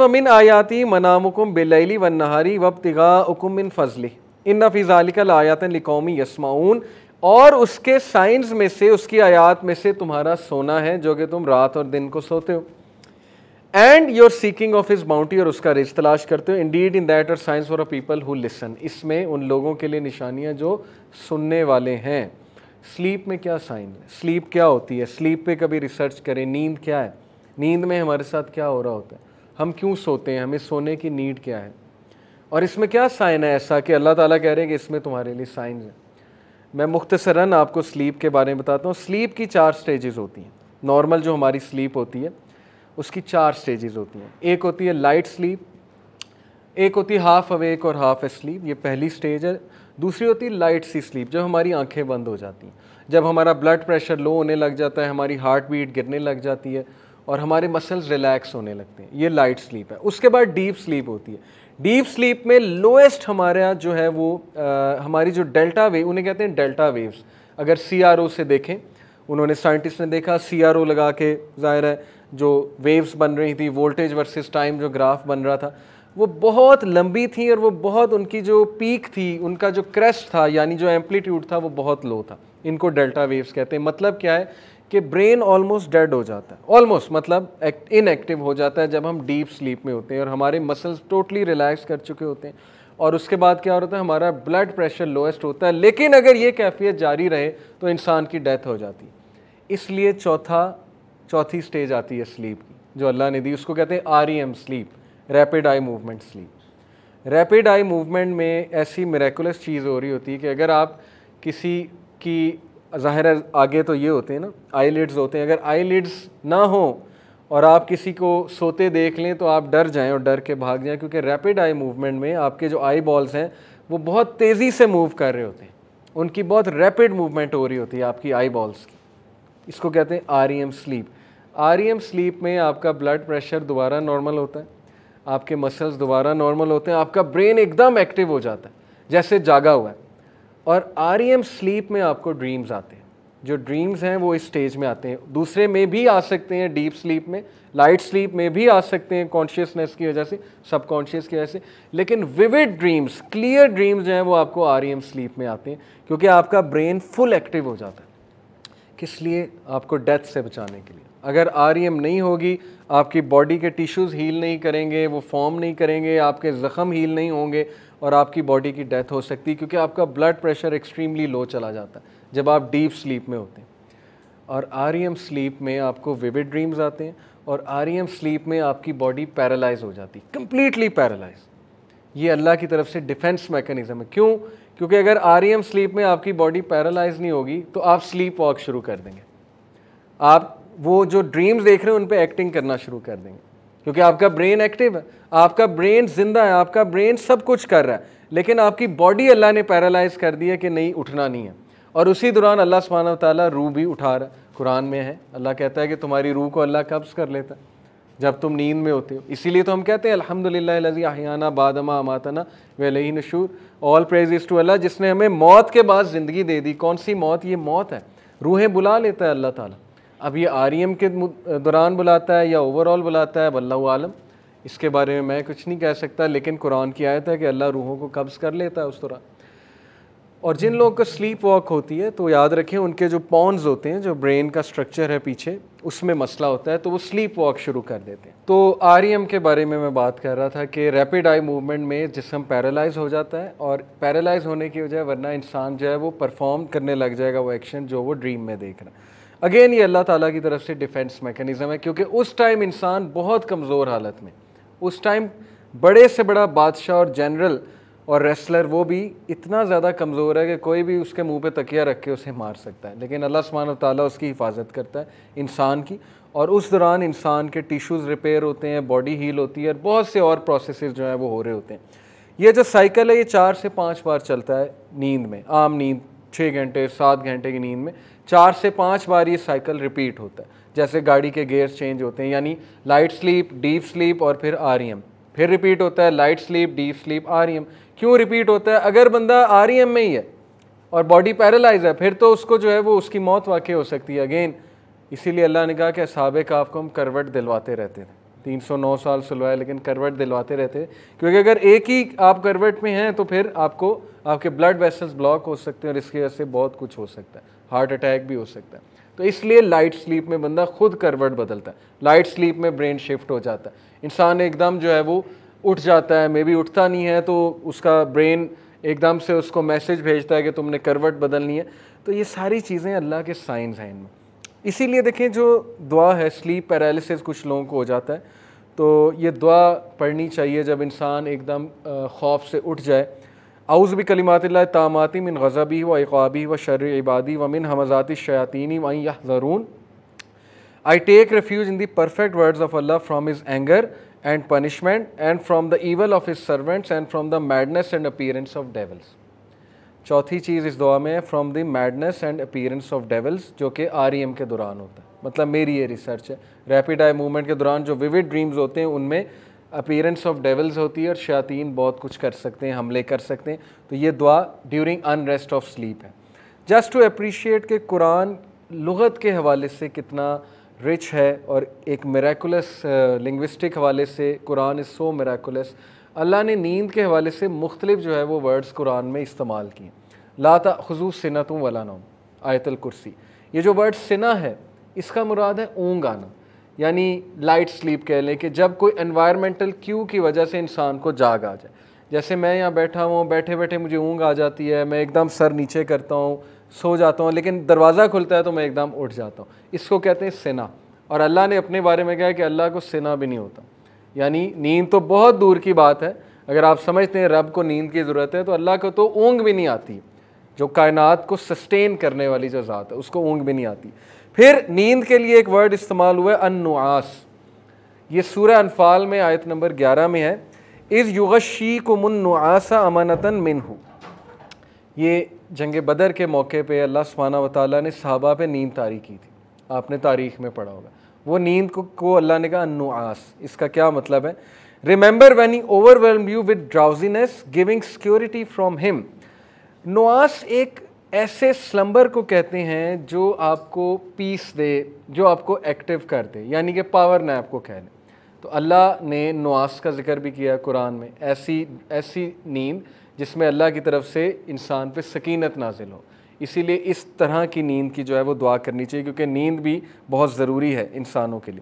ममिन आयाती मनामुकुम बिलैली व नहारी वबतिगा उकुम मिन फजली इन फ़िज़ालिकल आयातन लिकौमी यसमाऊन और उसके साइंस में से उसकी आयात में से तुम्हारा सोना है जो कि तुम रात और दिन को सोते हो and your seeking of his bounty और उसका रिज तलाश करते हो indeed in that are signs for a people who listen इसमें उन लोगों के लिए निशानियाँ जो सुनने वाले हैं स्लीप में क्या साइन है स्लीप क्या होती है स्लीप पे कभी रिसर्च करें नींद क्या है नींद में हमारे साथ क्या हो रहा होता है हम क्यों सोते हैं हमें सोने की नीड क्या है और इसमें क्या साइन है ऐसा कि अल्लाह ताला कह रहे हैं कि इसमें तुम्हारे लिए साइंस हैं मैं मुख्तसरन आपको स्लीप के बारे में बताता हूँ स्लीप की चार स्टेजेस होती हैं नॉर्मल जो हमारी स्लीप होती है उसकी चार स्टेजेस होती हैं एक होती है लाइट स्लीप एक होती है हाफ़ अवेक और हाफ़ स्लीप ये पहली स्टेज है दूसरी होती है लाइट सी स्लीप जब हमारी आंखें बंद हो जाती हैं जब हमारा ब्लड प्रेशर लो होने लग जाता है हमारी हार्ट बीट गिरने लग जाती है और हमारे मसल्स रिलैक्स होने लगते हैं ये लाइट स्लीप है उसके बाद डीप स्लीप होती है डीप स्लीप में लोएस्ट हमारे यहाँ जो है वो आ, हमारी जो डेल्टा वेव उन्हें कहते हैं डेल्टा वेव्स अगर सी से देखें उन्होंने साइंटिस्ट ने देखा सी लगा के जाहिर है जो वेव्स बन रही थी वोल्टेज वर्सेस टाइम जो ग्राफ बन रहा था वो बहुत लंबी थी और वो बहुत उनकी जो पीक थी उनका जो क्रेस्ट था यानी जो एम्पलीट्यूड था वो बहुत लो था इनको डेल्टा वेव्स कहते हैं मतलब क्या है कि ब्रेन ऑलमोस्ट डेड हो जाता है ऑलमोस्ट मतलब इनएक्टिव हो जाता है जब हम डीप स्लीप में होते हैं और हमारे मसल्स टोटली रिलैक्स कर चुके होते हैं और उसके बाद क्या होता है हमारा ब्लड प्रेशर लोएस्ट होता है लेकिन अगर ये कैफियत जारी रहे तो इंसान की डेथ हो जाती इसलिए चौथा चौथी स्टेज आती है स्लीप की जो अल्लाह ने दी उसको कहते हैं R E M sleep rapid eye movement sleep rapid eye movement में ऐसी मेरेकुलस चीज़ हो रही होती है कि अगर आप किसी की ज़ाहिर है आगे तो ये होते हैं ना आई लिड्स होते हैं अगर आई लिड्स ना हो और आप किसी को सोते देख लें तो आप डर जाएं और डर के भाग जाएं क्योंकि रैपिड आई मूवमेंट में आपके जो आई बॉल्स हैं वो बहुत तेज़ी से मूव कर रहे होते हैं उनकी बहुत रैपिड मूवमेंट हो रही होती है आपकी आई बॉल्स की इसको कहते हैं R E M sleep R E M sleep में आपका ब्लड प्रेशर दोबारा नॉर्मल होता है आपके मसल्स दोबारा नॉर्मल होते हैं आपका ब्रेन एकदम एक्टिव हो जाता है जैसे जागा हुआ है और आर स्लीप e में आपको ड्रीम्स आते हैं जो ड्रीम्स हैं वो इस स्टेज में आते हैं दूसरे में भी आ सकते हैं डीप स्लीप में लाइट स्लीप में भी आ सकते हैं कॉन्शियसनेस की वजह से सबकॉन्शियस की वजह से लेकिन विविड ड्रीम्स क्लियर ड्रीम्स जो हैं वो आपको आर स्लीप e में आते हैं क्योंकि आपका ब्रेन फुल एक्टिव हो जाता है किस लिए आपको डेथ से बचाने के लिए अगर आर e नहीं होगी आपकी बॉडी के टिश्यूज़ हील नहीं करेंगे वो फॉर्म नहीं करेंगे आपके ज़ख़म हील नहीं होंगे और आपकी बॉडी की डेथ हो सकती है क्योंकि आपका ब्लड प्रेशर एक्सट्रीमली लो चला जाता है जब आप डीप स्लीप में होते हैं और आर स्लीप e में आपको विविड ड्रीम्स आते हैं और आर स्लीप e में आपकी बॉडी पैरालाइज हो जाती कम्प्लीटली पैरालाइज ये अल्लाह की तरफ से डिफेंस मैकेनिज़्म है क्यों क्योंकि अगर आर स्लीप e में आपकी बॉडी पैरालाइज नहीं होगी तो आप स्लीप वॉक शुरू कर देंगे आप वो जो ड्रीम्स देख रहे हैं उन पर एक्टिंग करना शुरू कर देंगे क्योंकि आपका ब्रेन एक्टिव है आपका ब्रेन जिंदा है आपका ब्रेन सब कुछ कर रहा है लेकिन आपकी बॉडी अल्लाह ने पैरालाइज कर दी है कि नहीं उठना नहीं है और उसी दौरान अल्लाह सुबहान ताली रूह भी उठा रहा है कुरान में है अल्लाह कहता है कि तुम्हारी रूह को अल्लाह कब्ज़ कर लेता है जब तुम नींद में होते हो इसीलिए तो हम कहते हैं अलहमदिल्लाजी आहियाना बादमा अमातना वही नशूर all praise is to Allah जिसने हमें मौत के बाद ज़िंदगी दे दी कौन सी मौत ये मौत है रूहें बुला लेता है अल्लाह ताला अब ये आर ई एम के दौरान बुलाता है या ओवरऑल बुलाता है वल्ला आलम इसके बारे में मैं कुछ नहीं कह सकता लेकिन कुरान की आयत है कि अल्लाह रूहों को कब्ज़ कर लेता है उस दौरान और जिन लोगों का स्लीप वॉक होती है तो याद रखें उनके जो पॉन्स होते हैं जो ब्रेन का स्ट्रक्चर है पीछे उसमें मसला होता है तो वो स्लीप वॉक शुरू कर देते हैं तो आर e के बारे में मैं बात कर रहा था कि रैपिड आई मूवमेंट में जिसम पैरालाइज हो जाता है और पैरालाइज होने की वजह वरना इंसान जो है वो परफॉर्म करने लग जाएगा वो एक्शन जो वो ड्रीम में देख रहा है अगेन ये अल्लाह ताला की तरफ से डिफेंस मेकनिज़म है क्योंकि उस टाइम इंसान बहुत कमज़ोर हालत में उस टाइम बड़े से बड़ा बादशाह और जनरल और रेसलर वो भी इतना ज़्यादा कमज़ोर है कि कोई भी उसके मुंह पे तकिया रख के उसे मार सकता है लेकिन अल्लाह सुबहान ताली उसकी हिफाजत करता है इंसान की और उस दौरान इंसान के टिश्यूज़ रिपेयर होते हैं बॉडी हील होती है और बहुत से और प्रोसेस जो हैं वो हो रहे होते हैं ये जो साइकिल है ये चार से पाँच बार चलता है नींद में आम नींद छः घंटे सात घंटे की नींद में चार से पाँच बार ये साइकिल रिपीट होता है जैसे गाड़ी के गेयर्स चेंज होते हैं यानी लाइट स्लीप डीप स्लीप और फिर आर e फिर रिपीट होता है light sleep deep sleep R क्यों रिपीट होता है अगर बंदा आर e में ही है और बॉडी पैरालाइज है फिर तो उसको जो है वो उसकी मौत वाकई हो सकती है अगेन इसीलिए अल्लाह ने कहा कि साहब काफ को हम करवट दिलवाते रहते थे 309 साल सुलवाए लेकिन करवट दिलवाते रहते क्योंकि अगर एक ही आप करवट में हैं तो फिर आपको आपके ब्लड वेसल्स ब्लॉक हो सकते हैं और इसकी वजह से बहुत कुछ हो सकता है हार्ट अटैक भी हो सकता है तो इसलिए लाइट स्लीप में बंदा खुद करवट बदलता है लाइट स्लीप में ब्रेन शिफ्ट हो जाता है इंसान एकदम जो है वो उठ जाता है मे बी उठता नहीं है तो उसका ब्रेन एकदम से उसको मैसेज भेजता है कि तुमने करवट बदलनी है तो ये सारी चीज़ें अल्लाह के साइंस हैं इनमें इसीलिए देखें जो दुआ है स्लीप पैरालिसिस कुछ लोगों को हो जाता है तो ये दुआ पढ़नी चाहिए जब इंसान एकदम खौफ से उठ जाए आउज़ भी कलिमात तामाती मिन गज़बी व इकवाबी व शर इबादी व मिन हमजाती शयातीनी वाई यह ज़रून I take refuge in the perfect words of Allah from his anger and punishment and from the evil of his servants and from the madness and appearance of devils चौथी चीज़ इस दुआ में है from the madness and appearance of devils जो कि are e के दौरान होता है मतलब मेरी ये रिसर्च है रैपिड आई मूवमेंट के दौरान जो विविड ड्रीम्स होते हैं उनमें अपीयरेंस ऑफ डेवल्स होती है और शातीन बहुत कुछ कर सकते हैं हमले कर सकते हैं तो ये दुआ ड्यूरिंग अनरेस्ट ऑफ स्लीप है जस्ट टू अप्रिशिएट के कुरान लुगत के हवाले से कितना रिच है और एक मेरेकुलस लिंग्विस्टिक uh, हवाले से कुरान इज़ सो मेरेकुलस अल्लाह ने नींद के हवाले से मुख्तलिफ जो है वो वर्ड्स कुरान में इस्तेमाल किए लाता खजू सिनत वाला नाम आयतल कुर्सी ये जो वर्ड सिना है इसका मुराद है ऊँग आना यानी लाइट स्लीप कह लें कि जब कोई इन्वायरमेंटल क्यू की वजह से इंसान को जाग आ जाए जैसे मैं यहाँ बैठा हूँ बैठे बैठे मुझे ऊँग आ जाती है मैं एकदम सर नीचे करता हूँ सो जाता हूँ लेकिन दरवाज़ा खुलता है तो मैं एकदम उठ जाता हूँ इसको कहते हैं सेना और अल्लाह ने अपने बारे में कहा कि अल्लाह को सेना भी नहीं होता यानी नींद तो बहुत दूर की बात है अगर आप समझते हैं रब को नींद की ज़रूरत है तो अल्लाह को तो ऊँग भी नहीं आती जो कायनात को सस्टेन करने वाली जो ज़ात है उसको ऊँग भी नहीं आती फिर नींद के लिए एक वर्ड इस्तेमाल हुआ है अनुआस ये सूर्य अनफाल में आयत नंबर ग्यारह में है इस युगशी को मुन्नुआसा अमानता मिन हो ये जंग बदर के मौके पे अल्लाह सुबहाना वाली ने सहाबा पे नींद तारी की थी आपने तारीख में पढ़ा होगा वो नींद को, को अल्लाह ने कहा अनुआस इसका क्या मतलब है remember when he overwhelm you with drowsiness giving security from him नुआस एक ऐसे स्लम्बर को कहते हैं जो आपको पीस दे जो आपको एक्टिव कर दे यानी कि पावर नैप को कह लें तो अल्लाह ने नुआस का जिक्र भी किया कुरान में ऐसी ऐसी नींद जिसमें अल्लाह की तरफ से इंसान पे सकीनत नाजिल हो इसीलिए इस तरह की नींद की जो है वो दुआ करनी चाहिए क्योंकि नींद भी बहुत ज़रूरी है इंसानों के लिए